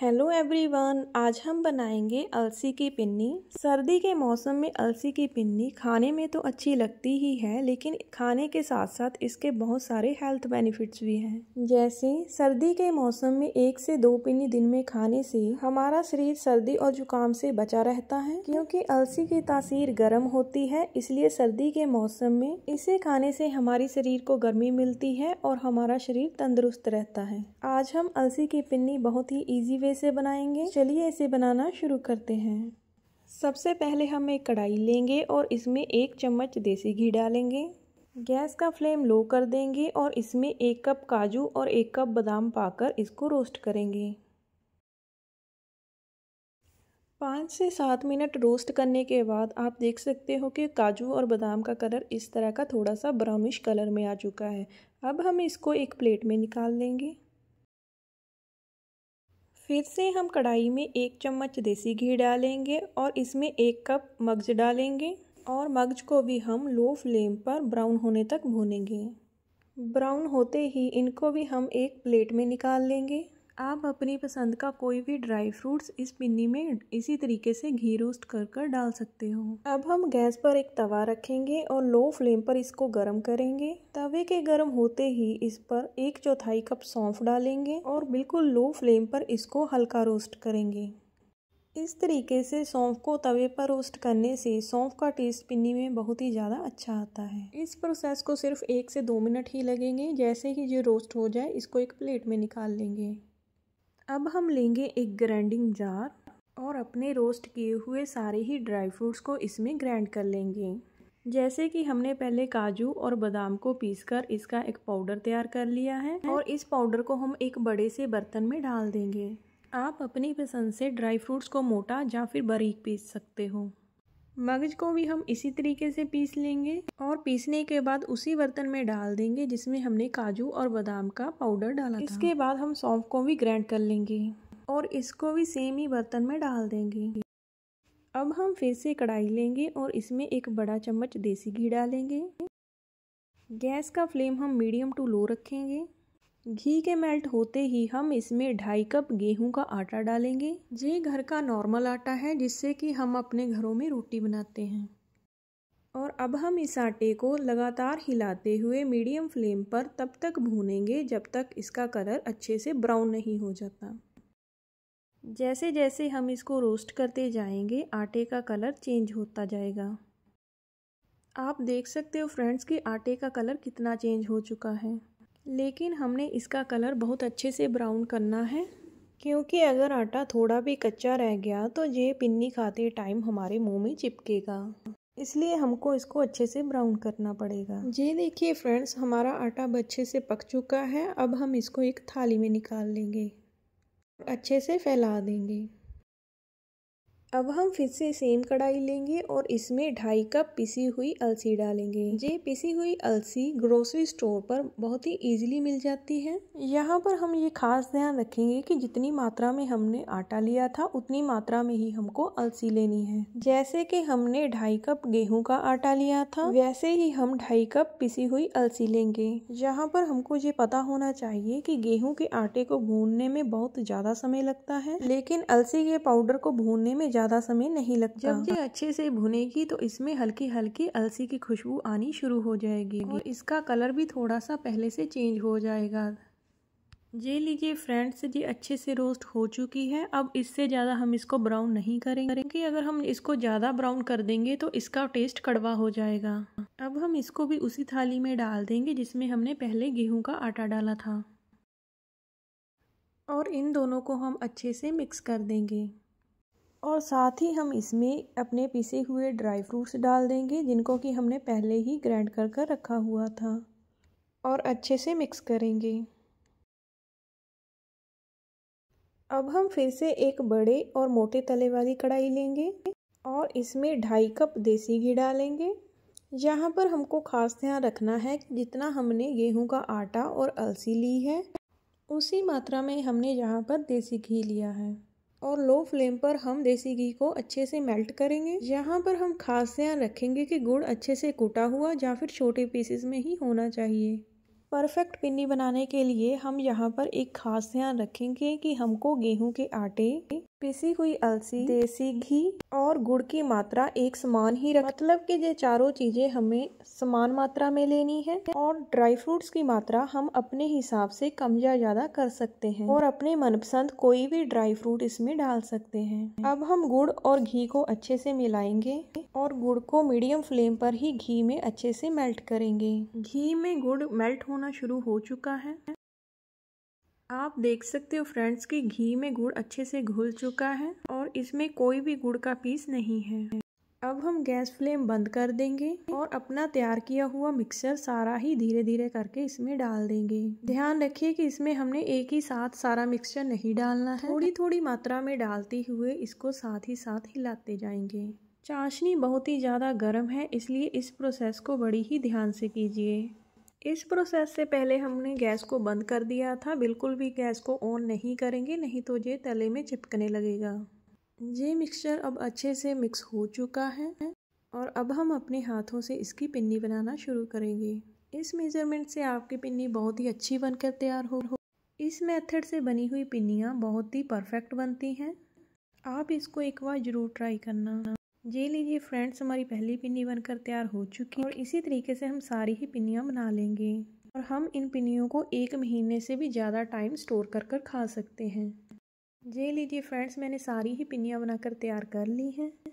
Hello everyone आज हम बनाएंगे अलसी की पिन्नी सर्दी के मौसम में अलसी की पिन्नी खाने में तो अच्छी लगती ही है लेकिन खाने के साथ साथ इसके बहुत सारे हेल्थ बेनिफिट्स भी हैं जैसे सर्दी के मौसम में एक से दो पिन्नी दिन में खाने से हमारा शरीर सर्दी और जुकाम से बचा रहता है क्योंकि अलसी की तासीर गर्म होती है इसलिए सर्दी के मौसम में इसे खाने से हमारे शरीर को गर्मी मिलती है और हमारा शरीर तंदुरुस्त रहता है आज हम अलसी की पिन्नी बहुत ही ईजी वे से बनाएंगे चलिए इसे बनाना शुरू करते हैं सबसे पहले हम एक कढ़ाई लेंगे और इसमें एक चम्मच देसी घी डालेंगे गैस का फ्लेम लो कर देंगे और इसमें एक कप काजू और एक कप बादाम पाकर इसको रोस्ट करेंगे पाँच से सात मिनट रोस्ट करने के बाद आप देख सकते हो कि काजू और बादाम का कलर इस तरह का थोड़ा सा ब्राउनिश कलर में आ चुका है अब हम इसको एक प्लेट में निकाल लेंगे फिर से हम कढ़ाई में एक चम्मच देसी घी डालेंगे और इसमें एक कप मग्ज डालेंगे और मग्ज को भी हम लो फ्लेम पर ब्राउन होने तक भूनेंगे ब्राउन होते ही इनको भी हम एक प्लेट में निकाल लेंगे आप अपनी पसंद का कोई भी ड्राई फ्रूट्स इस पिन्नी में इसी तरीके से घी रोस्ट कर कर डाल सकते हो अब हम गैस पर एक तवा रखेंगे और लो फ्लेम पर इसको गर्म करेंगे तवे के गर्म होते ही इस पर एक चौथाई कप सौंफ डालेंगे और बिल्कुल लो फ्लेम पर इसको हल्का रोस्ट करेंगे इस तरीके से सौंफ को तवे पर रोस्ट करने से सौंफ का टेस्ट पिन्नी में बहुत ही ज़्यादा अच्छा आता है इस प्रोसेस को सिर्फ एक से दो मिनट ही लगेंगे जैसे ही ये रोस्ट हो जाए इसको एक प्लेट में निकाल लेंगे अब हम लेंगे एक ग्राइंडिंग जार और अपने रोस्ट किए हुए सारे ही ड्राई फ्रूट्स को इसमें ग्राइंड कर लेंगे जैसे कि हमने पहले काजू और बादाम को पीसकर इसका एक पाउडर तैयार कर लिया है और इस पाउडर को हम एक बड़े से बर्तन में डाल देंगे आप अपनी पसंद से ड्राई फ्रूट्स को मोटा या फिर बारीक पीस सकते हो मगज को भी हम इसी तरीके से पीस लेंगे और पीसने के बाद उसी बर्तन में डाल देंगे जिसमें हमने काजू और बादाम का पाउडर डाला था। इसके बाद हम सौंफ को भी ग्राइंड कर लेंगे और इसको भी सेम ही बर्तन में डाल देंगे अब हम फिर से कढ़ाई लेंगे और इसमें एक बड़ा चम्मच देसी घी डालेंगे गैस का फ्लेम हम मीडियम टू लो रखेंगे घी के मेल्ट होते ही हम इसमें ढाई कप गेहूं का आटा डालेंगे ये घर का नॉर्मल आटा है जिससे कि हम अपने घरों में रोटी बनाते हैं और अब हम इस आटे को लगातार हिलाते हुए मीडियम फ्लेम पर तब तक भूनेंगे जब तक इसका कलर अच्छे से ब्राउन नहीं हो जाता जैसे जैसे हम इसको रोस्ट करते जाएंगे आटे का कलर चेंज होता जाएगा आप देख सकते हो फ्रेंड्स कि आटे का कलर कितना चेंज हो चुका है लेकिन हमने इसका कलर बहुत अच्छे से ब्राउन करना है क्योंकि अगर आटा थोड़ा भी कच्चा रह गया तो ये पिन्नी खाते टाइम हमारे मुंह में चिपकेगा इसलिए हमको इसको अच्छे से ब्राउन करना पड़ेगा ये देखिए फ्रेंड्स हमारा आटा अच्छे से पक चुका है अब हम इसको एक थाली में निकाल लेंगे अच्छे से फैला देंगे अब हम फिर से सेम कढ़ाई लेंगे और इसमें ढाई कप पिसी हुई अलसी डालेंगे ये पिसी हुई अलसी ग्रोसरी स्टोर पर बहुत ही इजीली मिल जाती है यहाँ पर हम ये खास ध्यान रखेंगे कि जितनी मात्रा में हमने आटा लिया था उतनी मात्रा में ही हमको अलसी लेनी है जैसे कि हमने ढाई कप गेहूं का आटा लिया था वैसे ही हम ढाई कप पिसी हुई अलसी लेंगे यहाँ पर हमको ये पता होना चाहिए की गेहूँ के आटे को भूनने में बहुत ज़्यादा समय लगता है लेकिन अलसी के पाउडर को भूनने में ज़्यादा समय नहीं लगता जब ये अच्छे से भुनेगी तो इसमें हल्की हल्की अलसी की खुशबू आनी शुरू हो जाएगी और इसका कलर भी थोड़ा सा पहले से चेंज हो जाएगा ये लीजिए फ्रेंड्स ये अच्छे से रोस्ट हो चुकी है अब इससे ज़्यादा हम इसको ब्राउन नहीं करेंगे क्योंकि अगर हम इसको ज़्यादा ब्राउन कर देंगे तो इसका टेस्ट कड़वा हो जाएगा अब हम इसको भी उसी थाली में डाल देंगे जिसमें हमने पहले गेहूं का आटा डाला था और इन दोनों को हम अच्छे से मिक्स कर देंगे और साथ ही हम इसमें अपने पिसे हुए ड्राई फ्रूट्स डाल देंगे जिनको कि हमने पहले ही ग्राइंड कर कर रखा हुआ था और अच्छे से मिक्स करेंगे अब हम फिर से एक बड़े और मोटे तले वाली कढ़ाई लेंगे और इसमें ढाई कप देसी घी डालेंगे यहाँ पर हमको खास ध्यान रखना है कि जितना हमने गेहूं का आटा और अलसी ली है उसी मात्रा में हमने यहाँ पर देसी घी लिया है और लो फ्लेम पर हम देसी घी को अच्छे से मेल्ट करेंगे यहाँ पर हम खास ध्यान रखेंगे कि गुड़ अच्छे से कूटा हुआ या फिर छोटे पीसेस में ही होना चाहिए परफेक्ट पिन्नी बनाने के लिए हम यहाँ पर एक खास ध्यान रखेंगे कि हमको गेहूं के आटे पिसी हुई अलसी देसी घी और गुड़ की मात्रा एक समान ही रख मतलब कि ये चारों चीज़ें हमें समान मात्रा में लेनी है और ड्राई फ्रूट्स की मात्रा हम अपने हिसाब से कम या ज़्यादा कर सकते हैं और अपने मनपसंद कोई भी ड्राई फ्रूट इसमें डाल सकते हैं अब हम गुड़ और घी को अच्छे से मिलाएंगे और गुड़ को मीडियम फ्लेम पर ही घी में अच्छे से मेल्ट करेंगे घी में गुड़ मेल्ट होना शुरू हो चुका है आप देख सकते हो फ्रेंड्स कि घी में गुड़ अच्छे से घुल चुका है और इसमें कोई भी गुड़ का पीस नहीं है अब हम गैस फ्लेम बंद कर देंगे और अपना तैयार किया हुआ मिक्सर सारा ही धीरे धीरे करके इसमें डाल देंगे ध्यान रखिए कि इसमें हमने एक ही साथ सारा मिक्सचर नहीं डालना है थोड़ी थोड़ी मात्रा में डालते हुए इसको साथ ही साथ हिलाते जाएंगे चाशनी बहुत ही ज़्यादा गर्म है इसलिए इस प्रोसेस को बड़ी ही ध्यान से कीजिए इस प्रोसेस से पहले हमने गैस को बंद कर दिया था बिल्कुल भी गैस को ऑन नहीं करेंगे नहीं तो ये तले में चिपकने लगेगा ये मिक्सचर अब अच्छे से मिक्स हो चुका है और अब हम अपने हाथों से इसकी पिन्नी बनाना शुरू करेंगे इस मेज़रमेंट से आपकी पिन्नी बहुत ही अच्छी बनकर तैयार हो इस मेथड से बनी हुई पिन्नियाँ बहुत ही परफेक्ट बनती हैं आप इसको एक बार ज़रूर ट्राई करना ये लीजिए फ्रेंड्स हमारी पहली पिन्नी बनकर तैयार हो चुकी है और इसी तरीके से हम सारी ही पिन्नियाँ बना लेंगे और हम इन पिन्नियों को एक महीने से भी ज़्यादा टाइम स्टोर कर कर खा सकते हैं जी लीजिए फ्रेंड्स मैंने सारी ही पिन्नियाँ बनाकर तैयार कर ली हैं